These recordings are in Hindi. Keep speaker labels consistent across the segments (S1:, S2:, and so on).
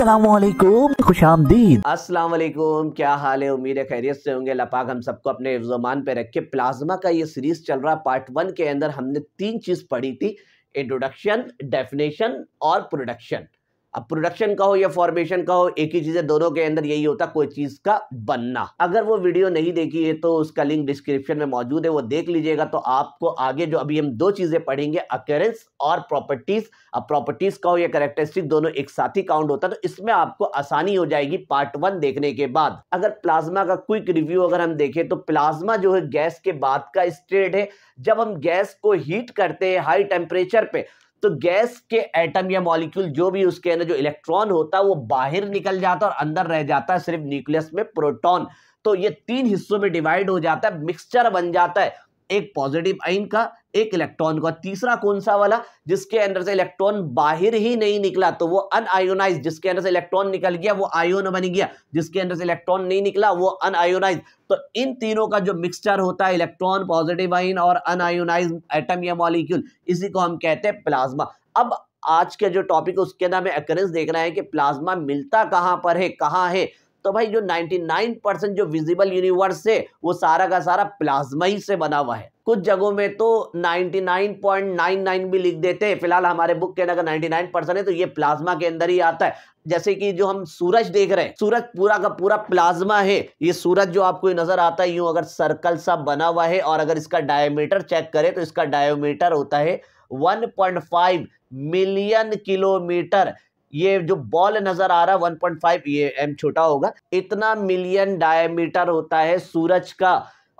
S1: खुश आमदीद असलकुम क्या हाल है उम्मीद है खैरियत से होंगे लपाक हम सबको अपने इफ्जमान पे रखे प्लाज्मा का ये सीरीज चल रहा पार्ट वन के अंदर हमने तीन चीज़ पढ़ी थी इंट्रोडक्शन डेफिनेशन और प्रोडक्शन अब प्रोडक्शन का हो या फॉर्मेशन का हो एक ही चीज़ है दोनों के अंदर यही होता कोई चीज़ का बनना अगर वो वीडियो नहीं देखी है तो उसका लिंक डिस्क्रिप्शन में मौजूद है वो देख लीजिएगा तो आपको आगे जो अभी हम दो चीज़ें पढ़ेंगे अकेरेंस और प्रॉपर्टीज़ अब प्रॉपर्टीज़ का हो या करेक्टरिस्टिक दोनों एक साथ ही काउंट होता है तो इसमें आपको आसानी हो जाएगी पार्ट वन देखने के बाद अगर प्लाज्मा का क्विक रिव्यू अगर हम देखें तो प्लाज्मा जो है गैस के बाद का स्टेट है जब हम गैस को हीट करते हैं हाई टेम्परेचर पे तो गैस के एटम या मॉलिक्यूल जो भी उसके अंदर जो इलेक्ट्रॉन होता है वो बाहर निकल जाता है और अंदर रह जाता है सिर्फ न्यूक्लियस में प्रोटॉन तो ये तीन हिस्सों में डिवाइड हो जाता है मिक्सचर बन जाता है एक पॉजिटिव आइन का एक इलेक्ट्रॉन का तीसरा कौन सा वाला जिसके अंदर से इलेक्ट्रॉन बाहर ही नहीं निकला तो वो अनआयोनाइज जिसके अंदर से इलेक्ट्रॉन निकल गया वो आयोन बन गया जिसके अंदर से इलेक्ट्रॉन नहीं निकला वो अनआयोनाइज तो इन तीनों का जो मिक्सचर होता है इलेक्ट्रॉन पॉजिटिव आइन और अनआयोनाइज एटम या मॉलिक्यूल इसी को हम कहते हैं प्लाज्मा अब आज के जो टॉपिक है उसके अंदर हमें अकरेंस रहे हैं कि प्लाज्मा मिलता कहाँ पर है कहाँ है तो भाई जो 99 परसेंट जो विजिबल यूनिवर्स है वो सारा का सारा प्लाज्मा ही से बना हुआ है कुछ जगहों में तो 99.99 भी लिख देते हैं फिलहाल हमारे बुक के अगर 99 परसेंट है तो ये प्लाज्मा के अंदर ही आता है जैसे कि जो हम सूरज देख रहे हैं सूरज पूरा का पूरा प्लाज्मा है ये सूरज जो आपको नजर आता है यूं अगर सर्कल सा बना हुआ है और अगर इसका डायोमीटर चेक करें तो इसका डायोमीटर होता है वन मिलियन किलोमीटर ये जो बॉल नजर आ रहा है 1.5 ये एम छोटा होगा इतना मिलियन डायमीटर होता है सूरज का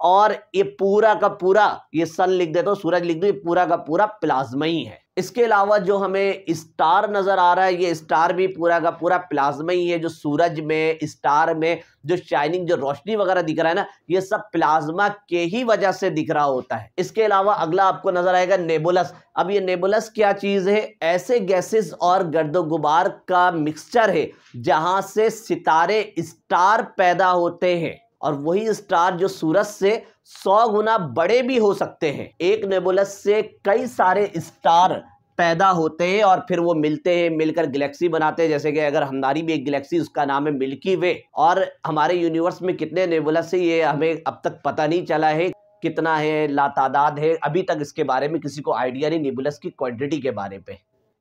S1: और ये पूरा का पूरा ये सन लिख देता हूँ सूरज लिख दो ये पूरा का पूरा प्लाज्मा ही है इसके अलावा जो हमें स्टार नज़र आ रहा है ये स्टार भी पूरा का पूरा प्लाज्मा ही है जो सूरज में स्टार में जो शाइनिंग जो रोशनी वगैरह दिख रहा है ना ये सब प्लाज्मा के ही वजह से दिख रहा होता है इसके अलावा अगला आपको नज़र आएगा नेबुलस अब ये नेबुलस क्या चीज़ है ऐसे गैसेस और गर्दो गुबार का मिक्सचर है जहाँ से सितारे स्टार पैदा होते हैं और वही स्टार जो सूरज से सौ गुना बड़े भी हो सकते हैं एक नेबुलस से कई सारे स्टार पैदा होते हैं और फिर वो मिलते हैं मिलकर गैलेक्सी बनाते हैं जैसे कि अगर हमदारी भी एक गैलेक्सी उसका नाम है मिल्की वे और हमारे यूनिवर्स में कितने नेबुलस है ये हमें अब तक पता नहीं चला है कितना है लातादाद है अभी तक इसके बारे में किसी को आइडिया नहीं नेबुलस की क्वान्टिटी के बारे में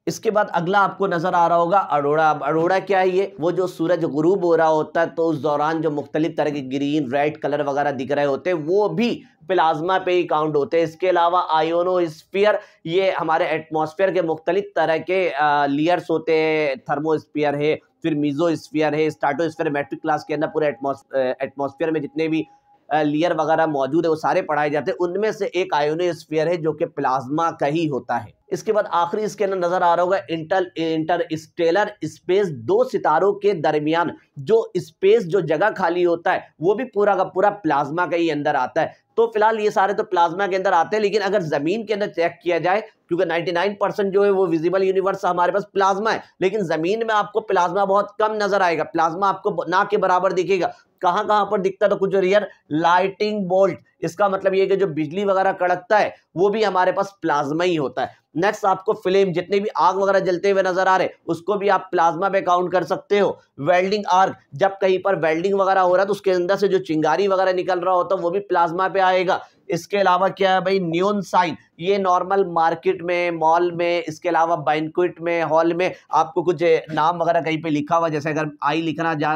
S1: इसके बाद अगला आपको नज़र आ रहा होगा अरोड़ा अब अरोड़ा क्या है ये वो जो सूरज गुरूब हो रहा होता है तो उस दौरान जो मुख्तलिफ तरह के ग्रीन रेड कलर वगैरह दिख रहे होते हैं वो भी प्लाज्मा पे ही काउंट होते हैं इसके अलावा आयोनोस्फीयर ये हमारे एटमॉस्फेयर के मुख्तलिफ तरह के लेयर्स होते हैं थर्मोस्फीयर है फिर मीजो मीजोस्फीयर है स्टार्टो स्टार्टोस्फीयर मेट्रिक क्लास के अंदर पूरे एटमोसफियर में जितने भी लेयर वगैरह मौजूद है वो सारे पढ़ाए जाते हैं उनमें से एक आयोनोस्फीयर है जो कि प्लाज्मा का ही होता है इसके बाद आखिरी इसके अंदर नजर आ रहा होगा इंटर इंटर स्टेलर स्पेस दो सितारों के दरमियान जो स्पेस जो जगह खाली होता है वो भी पूरा का पूरा प्लाज्मा के ही अंदर आता है तो फिलहाल ये सारे तो प्लाज्मा के अंदर आते हैं लेकिन अगर ज़मीन के अंदर चेक किया जाए क्योंकि 99 परसेंट जो है वो विजिबल यूनिवर्स हमारे पास प्लाज्मा है लेकिन ज़मीन में आपको प्लाज्मा बहुत कम नज़र आएगा प्लाज्मा आपको ना के बराबर दिखेगा कहाँ कहाँ पर दिखता है तो कुछ रियर लाइटिंग बोल्ट इसका मतलब ये कि जो बिजली वगैरह कड़कता है वो भी हमारे पास प्लाज्मा ही होता है नेक्स्ट आपको फ्लेम जितने भी आग वगैरह जलते हुए नजर आ रहे उसको भी आप प्लाज्मा पे काउंट कर सकते हो वेल्डिंग आर्क जब कहीं पर वेल्डिंग वगैरह हो रहा है तो उसके अंदर से जो चिंगारी वगैरह निकल रहा होता है वो भी प्लाज्मा पे आएगा इसके अलावा क्या है भाई न्यून साइन ये नॉर्मल मार्केट में मॉल में इसके अलावा बैंकुट में हॉल में आपको कुछ नाम वगैरह कहीं पे लिखा हुआ जैसे अगर आई लिखना जा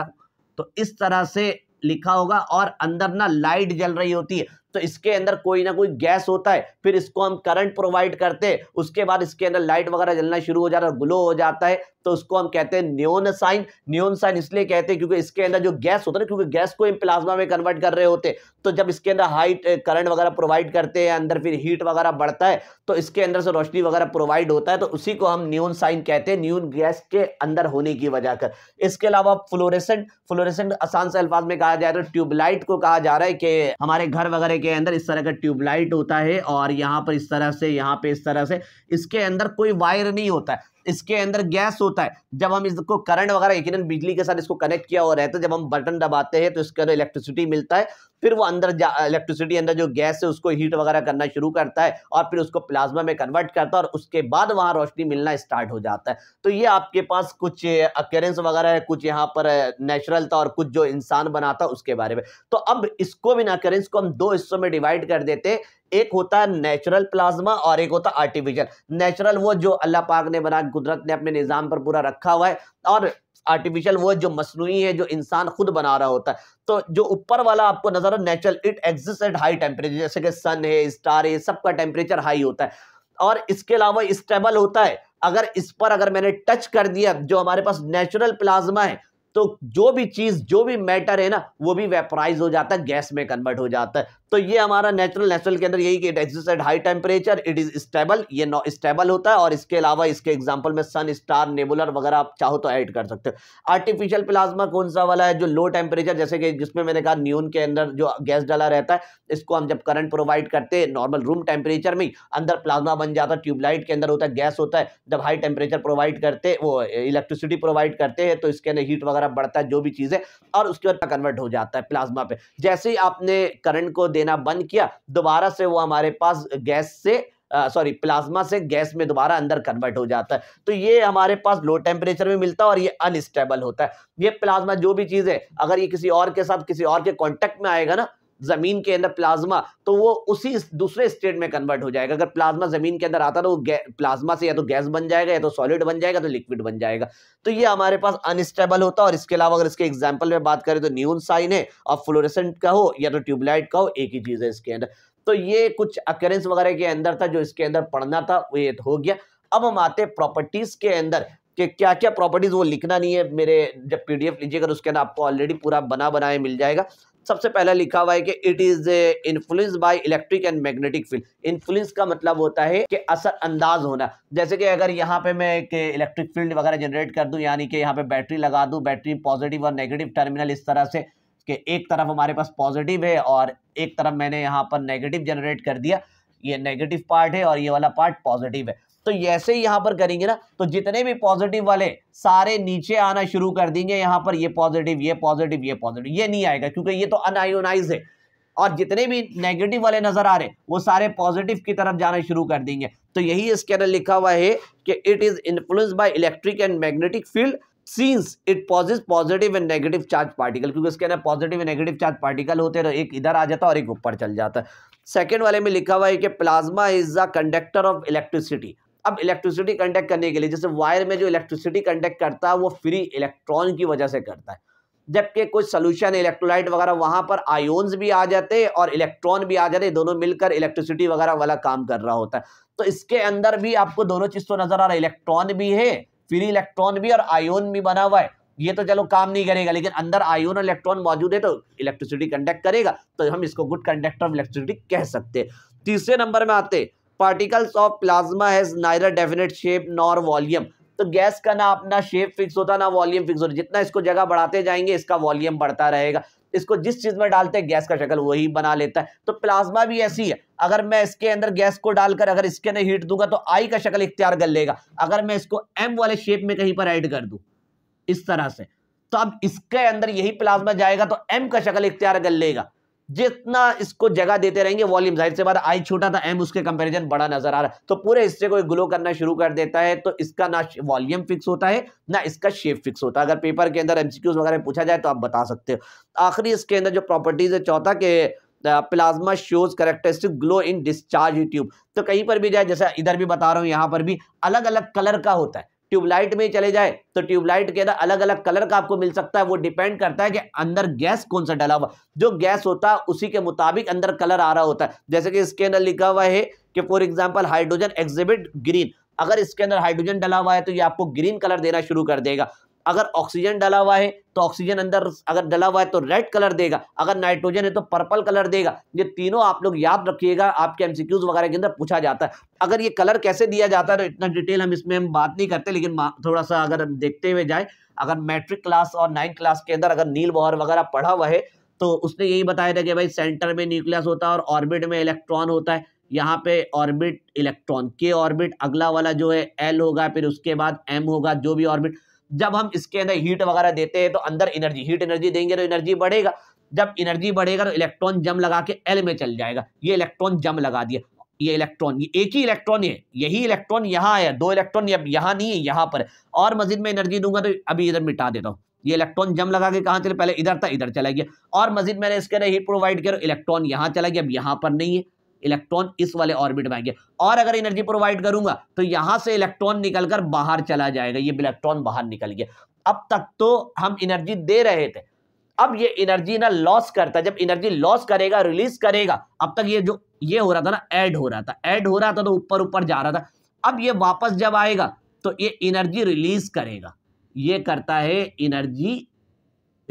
S1: तो इस तरह से लिखा होगा और अंदर ना लाइट जल रही होती है तो इसके अंदर कोई ना कोई गैस होता है फिर इसको हम करंट प्रोवाइड करते हैं उसके बाद इसके अंदर लाइट वगैरह जलना शुरू हो जाता है ग्लो हो जाता है तो उसको हम कहते हैं न्योन साइन न्योन साइन इसलिए कहते हैं क्योंकि इसके अंदर जो गैस होता है ना क्योंकि गैस को हम प्लाज्मा में कन्वर्ट कर रहे होते तो जब इसके अंदर हाइट करंट वगैरह प्रोवाइड करते हैं अंदर फिर हीट वगैरह बढ़ता है तो इसके अंदर से रोशनी वगैरह प्रोवाइड होता है तो उसी को हम न्यून साइन कहते हैं न्यून गैस के अंदर होने की वजह कर इसके अलावा फ्लोरेसेंट फ्लोरेसेंट आसान से अल्फाज में कहा जा रहा तो है ट्यूबलाइट को कहा जा रहा है कि हमारे घर वगैरह के अंदर इस तरह का ट्यूबलाइट होता है और यहाँ पर इस तरह से यहाँ पे इस तरह से इसके अंदर कोई वायर नहीं होता है इसके अंदर गैस होता है जब हम इसको करंट वगैरह यकीन बिजली के साथ इसको कनेक्ट किया हुआ रहता है जब हम बटन दबाते हैं तो इसके अंदर इलेक्ट्रिसिटी मिलता है फिर वो अंदर इलेक्ट्रिसिटी अंदर जो गैस है उसको हीट वगैरह करना शुरू करता है और फिर उसको प्लाज्मा में कन्वर्ट करता है और उसके बाद वहाँ रोशनी मिलना स्टार्ट हो जाता है तो ये आपके पास कुछ अकेरेंस वगैरह है कुछ यहाँ पर नेचुरल था और कुछ जो इंसान बनाता उसके बारे में तो अब इसको भी नाकरेंस को हम दो हिस्सों में डिवाइड कर देते एक होता है नेचुरल प्लाज्मा और एक होता है आर्टिफिशियल नेचुरल वो जो अल्लाह पाक ने बना कुदरत ने अपने निज़ाम पर पूरा रखा हुआ है और आर्टिफिशियल वो जो मसनू है जो इंसान खुद बना रहा होता है तो जो ऊपर वाला आपको नजर natural it exist at high temperature जैसे कि सन है स्टार है सबका टेम्परेचर हाई होता है और इसके अलावा स्टेबल होता है अगर इस पर अगर मैंने टच कर दिया जो हमारे पास नेचुरल प्लाज्मा है तो जो भी चीज़ जो भी मैटर है ना वो भी वेपराइज हो जाता है गैस में कन्वर्ट हो जाता है तो ये हमारा नेचुरल नेचुरल के अंदर यही कि it exist at high temperature it is stable ये नॉ स्टेबल होता है और इसके अलावा इसके एग्जाम्पल में सन स्टार नेबुलर वगैरह आप चाहो तो ऐड कर सकते हो आर्टिफिशियल प्लाज्मा कौन सा वाला है जो लो टेम्परेचर जैसे कि जिसमें मैंने कहा न्यून के अंदर जो गैस डाला रहता है इसको हम जब करंट प्रोवाइड करते हैं नॉर्मल रूम टेम्परेचर में अंदर प्लाज्मा बन जाता है ट्यूबलाइट के अंदर होता है गैस होता है जब हाई टेम्परेचर प्रोवाइड करते वो इलेक्ट्रिसिटी प्रोवाइड करते हैं तो इसके अंदर हीट वगैरह हमारा बढ़ता है जो भी चीज़ है और उसके बाद कन्वर्ट हो जाता है प्लाज्मा पे जैसे ही आपने करंट को देना बंद किया दोबारा से वो हमारे पास गैस से सॉरी प्लाज्मा से गैस में दोबारा अंदर कन्वर्ट हो जाता है तो ये हमारे पास लो टेम्परेचर में मिलता है और ये अनस्टेबल होता है ये प्लाज्मा जो भी चीज़ है अगर ये किसी और के साथ किसी और के कॉन्टेक्ट में आएगा ना ज़मीन के अंदर प्लाज्मा तो वो उसी दूसरे स्टेट में कन्वर्ट हो जाएगा अगर प्लाज्मा ज़मीन के अंदर आता तो वो प्लाज्मा से या तो गैस बन जाएगा या तो सॉलिड बन जाएगा तो लिक्विड बन जाएगा तो ये हमारे पास अनस्टेबल होता है और इसके अलावा अगर इसके एग्जाम्पल में बात करें तो न्यून साइन है और फ्लोरेसेंट का हो या तो ट्यूबलाइट का हो एक ही चीज़ है इसके अंदर तो ये कुछ अकरेंस वगैरह के अंदर था जो इसके अंदर पढ़ना था वो ये हो गया अब हम आते प्रॉपर्टीज़ के अंदर कि क्या क्या प्रॉपर्टीज़ वो लिखना नहीं है मेरे जब पीडीएफ लीजिएगा तो उसके अंदर आपको ऑलरेडी पूरा बना बनाए मिल जाएगा सबसे पहला लिखा हुआ है कि it is influence by electric and magnetic field influence का मतलब होता है कि असर अंदाज होना जैसे कि अगर यहाँ पे मैं एक इलेक्ट्रिक फील्ड वगैरह जनरेट कर दूँ यानी कि यहाँ पे बैटरी लगा दूँ बैटरी पॉजिटिव और नेगेटिव टर्मिनल इस तरह से कि एक तरफ हमारे पास पॉजिटिव है और एक तरफ मैंने यहाँ पर नेगेटिव जनरेट कर दिया ये नेगेटिव पार्ट है और ये वाला पार्ट पॉजिटिव है तो ऐसे ही यहां पर करेंगे ना तो जितने भी पॉजिटिव वाले सारे नीचे आना शुरू कर देंगे यहां पर ये पॉजिटिव ये पॉजिटिव ये पॉजिटिव ये नहीं आएगा क्योंकि ये तो अनआयोनाइज है और जितने भी नेगेटिव वाले नजर आ रहे वो सारे पॉजिटिव की तरफ जाना शुरू कर देंगे तो यही इसके अंदर लिखा हुआ है कि it is influence by electric and magnetic field since it possess positive and negative charge particle क्योंकि इसके अंदर positive and negative charge particle होते हैं तो एक इधर आ जाता है और एक ऊपर चल जाता है सेकेंड वाले में लिखा हुआ है कि plasma is the conductor of electricity अब इलेक्ट्रिसिटी कंडक्ट करने के लिए जैसे वायर में जो इलेक्ट्रिसिटी कंडक्ट करता है वो फ्री इलेक्ट्रॉन की वजह से करता है जबकि कुछ सोल्यूशन इलेक्ट्रोलाइट वगैरह वहाँ पर आयोन्स भी आ जाते और इलेक्ट्रॉन भी आ जाते दोनों मिलकर इलेक्ट्रिसिटी वगैरह वाला काम कर रहा होता है तो इसके अंदर भी आपको दोनों चीज़ तो नज़र आ रहा है इलेक्ट्रॉन भी है फ्री इलेक्ट्रॉन भी और आयोन भी बना हुआ है ये तो चलो काम नहीं करेगा लेकिन अंदर आयोन और इलेक्ट्रॉन मौजूद है तो इलेक्ट्रिसिटी कंडक्ट करेगा तो हम इसको गुड कंडक्टर ऑफ इलेक्ट्रिसिटी कह सकते हैं तीसरे नंबर में आते particles of plasma has neither definite shape nor volume तो गैस का ना अपना शेप फिक्स होता ना वॉल्यूम फिक्स होता जितना इसको जगह बढ़ाते जाएंगे इसका वॉल्यूम बढ़ता रहेगा इसको जिस चीज़ में डालते हैं गैस का शक्ल वही बना लेता है तो प्लाज्मा भी ऐसी है अगर मैं इसके अंदर गैस को डालकर अगर इसके अंदर हीट दूंगा तो आई का शक्ल इख्तियार कर लेगा अगर मैं इसको एम वाले शेप में कहीं पर ऐड कर दूँ इस तरह से तो अब इसके अंदर यही प्लाज्मा जाएगा तो एम का शक्ल इख्तियार कर लेगा जितना इसको जगह देते रहेंगे वॉल्यूम जाहिर से बात आई छोटा था एम उसके कंपैरिजन बड़ा नजर आ रहा है तो पूरे हिस्से को ग्लो करना शुरू कर देता है तो इसका ना वॉल्यूम फिक्स होता है ना इसका शेप फिक्स होता है अगर पेपर के अंदर एमसीक्यूज वगैरह पूछा जाए तो आप बता सकते हो आखिरी इसके अंदर जो प्रॉपर्टीज है चौथा के plasma shows characteristic glow in discharge tube तो कहीं पर भी जाए जैसे इधर भी बता रहा हूँ यहाँ पर भी अलग अलग कलर का होता है ट्यूबलाइट में चले जाए तो ट्यूबलाइट के अंदर अलग अलग कलर का आपको मिल सकता है वो डिपेंड करता है कि अंदर गैस कौन सा डला हुआ जो गैस होता है उसी के मुताबिक अंदर कलर आ रहा होता है जैसे कि इसके अंदर लिखा हुआ है कि for example hydrogen exhibit green अगर इसके अंदर हाइड्रोजन डला हुआ है तो ये आपको ग्रीन कलर देना शुरू कर देगा अगर ऑक्सीजन डाला हुआ है तो ऑक्सीजन अंदर अगर डला हुआ है तो रेड कलर देगा अगर नाइट्रोजन है तो पर्पल कलर देगा ये तीनों आप लोग याद रखिएगा आपके एमसीक्यूज वगैरह के अंदर पूछा जाता है अगर ये कलर कैसे दिया जाता है तो इतना डिटेल हम इसमें हम बात नहीं करते लेकिन थोड़ा सा अगर हम देखते हुए जाए अगर मैट्रिक क्लास और नाइन्थ क्लास के अंदर अगर नील बॉहर वगैरह पढ़ा हुआ है तो उसने यही बताया था कि भाई सेंटर में न्यूक्लियस होता है और ऑर्बिट में इलेक्ट्रॉन होता है यहाँ पे ऑर्बिट इलेक्ट्रॉन के ऑर्बिट अगला वाला जो है एल होगा फिर उसके बाद एम होगा जो भी ऑर्बिट जब हम इसके अंदर हीट वगैरह देते हैं तो अंदर एनर्जी हीट एनर्जी देंगे तो एनर्जी बढ़ेगा जब एनर्जी बढ़ेगा तो इलेक्ट्रॉन जम लगा के एल में चल जाएगा ये इलेक्ट्रॉन जम लगा दिया ये इलेक्ट्रॉन ये एक ही इलेक्ट्रॉन है यही इलेक्ट्रॉन यहाँ है दो इलेक्ट्रॉन अब यहाँ नहीं है यहाँ पर है और मजिद में एनर्जी दूंगा तो अभी इधर मिटा देता हूँ ये इलेक्ट्रॉन जम लगा के कहाँ चले पहले इधर था इधर चला गया और मजिद मैंने इसके अंदर हीट प्रोवाइड किया इलेक्ट्रॉन तो यहाँ चला गया अब यहाँ पर नहीं है इलेक्ट्रॉन इस वाले ऑर्बिट में आएंगे और अगर एनर्जी प्रोवाइड करूंगा तो यहां से इलेक्ट्रॉन निकलकर बाहर चला जाएगा ये इलेक्ट्रॉन बाहर निकल गया अब तक तो हम एनर्जी दे रहे थे अब ये एनर्जी ना लॉस करता है जब एनर्जी लॉस करेगा रिलीज करेगा अब तक ये जो ये हो रहा था ना ऐड हो रहा था ऐड हो रहा था तो ऊपर ऊपर जा रहा था अब ये वापस जब आएगा तो ये एनर्जी रिलीज करेगा ये करता है एनर्जी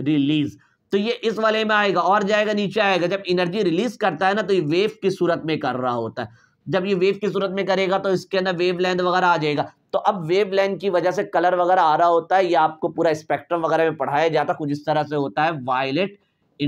S1: रिलीज तो ये इस वाले में आएगा और जाएगा नीचे आएगा जब एनर्जी रिलीज करता है ना तो ये वेव की सूरत में कर रहा होता है जब ये वेव की सूरत में करेगा तो इसके अंदर वेव लेंथ वगैरह आ जाएगा तो अब वेव लेंथ की वजह से कलर वगैरह आ रहा होता है ये आपको पूरा स्पेक्ट्रम वगैरह में पढ़ाया जाता कुछ इस तरह से होता है violet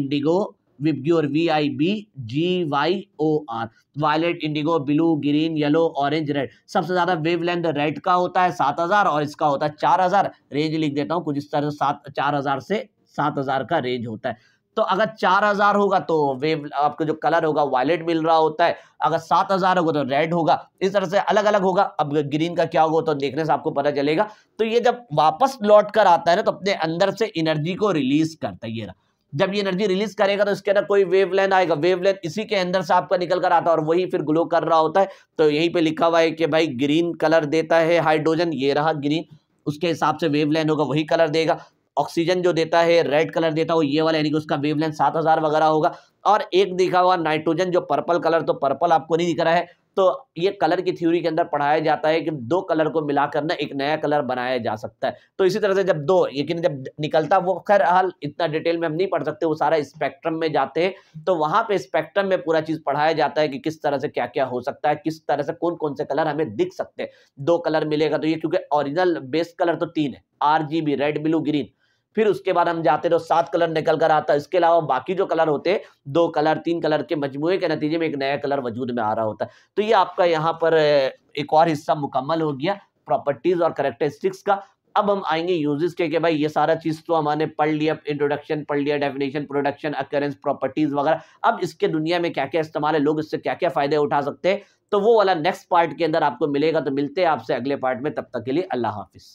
S1: indigo vibgyor V I B G Y O R violet indigo blue green yellow orange red सबसे ज़्यादा वेव लेंथ रेड का होता है सात हज़ार और इसका होता है चार हज़ार रेंज लिख देता हूँ कुछ इस तरह से सात चार हज़ार से सात हज़ार का रेंज होता है तो अगर चार हज़ार होगा तो वेव आपको जो कलर होगा वायलेट मिल रहा होता है अगर सात हज़ार होगा तो रेड होगा इस तरह से अलग अलग होगा अब ग्रीन का क्या होगा तो देखने से आपको पता चलेगा तो ये जब वापस लौट कर आता है ना तो अपने अंदर से एनर्जी को रिलीज करता है ये रहा जब ये एनर्जी रिलीज करेगा तो इसके अंदर कोई वेवलेंथ आएगा वेवलेंथ इसी के अंदर से आपका निकल कर आता है और वही फिर ग्लो कर रहा होता है तो यही पे लिखा हुआ है कि भाई ग्रीन कलर देता है हाइड्रोजन ये रहा ग्रीन उसके हिसाब से वेवलेंथ होगा वही कलर देगा ऑक्सीजन जो देता है रेड कलर देता हो ये वाला यानी कि उसका वेवलेंथ सात हज़ार वगैरह होगा और एक दिखा हुआ नाइट्रोजन जो पर्पल कलर तो पर्पल आपको नहीं दिख रहा है तो ये कलर की थ्योरी के अंदर पढ़ाया जाता है कि दो कलर को मिलाकर ना एक नया कलर बनाया जा सकता है तो इसी तरह से जब दो लेकिन जब निकलता वो खैर हाल इतना डिटेल में हम नहीं पढ़ सकते वो सारा स्पेक्ट्रम में जाते हैं तो वहाँ पे स्पेक्ट्रम में पूरा चीज़ पढ़ाया जाता है कि किस तरह से क्या क्या हो सकता है किस तरह से कौन कौन से कलर हमें दिख सकते हैं दो कलर मिलेगा तो ये क्योंकि ऑरिजिनल बेस कलर तो तीन है आर रेड ब्लू ग्रीन फिर उसके बाद हम जाते तो सात कलर निकल कर आता है इसके अलावा बाकी जो कलर होते दो कलर तीन कलर के मजमू के नतीजे में एक नया कलर वजूद में आ रहा होता है तो ये आपका यहाँ पर एक और हिस्सा मुकम्मल हो गया प्रॉपर्टीज़ और करेक्टरिस्टिक्स का अब हम आएंगे यूजेस के कि भाई ये सारा चीज़ तो हमने पढ़ लिया इंट्रोडक्शन पढ़ लिया डेफिनेशन प्रोडक्शन अकरेंस प्रॉपर्टीज़ वगैरह अब इसके दुनिया में क्या क्या इस्तेमाल है लोग इससे क्या क्या फ़ायदे उठा सकते हैं तो वो वाला नेक्स्ट पार्ट के अंदर आपको मिलेगा तो मिलते हैं आपसे अगले पार्ट में तब तक के लिए अल्लाह हाफिज़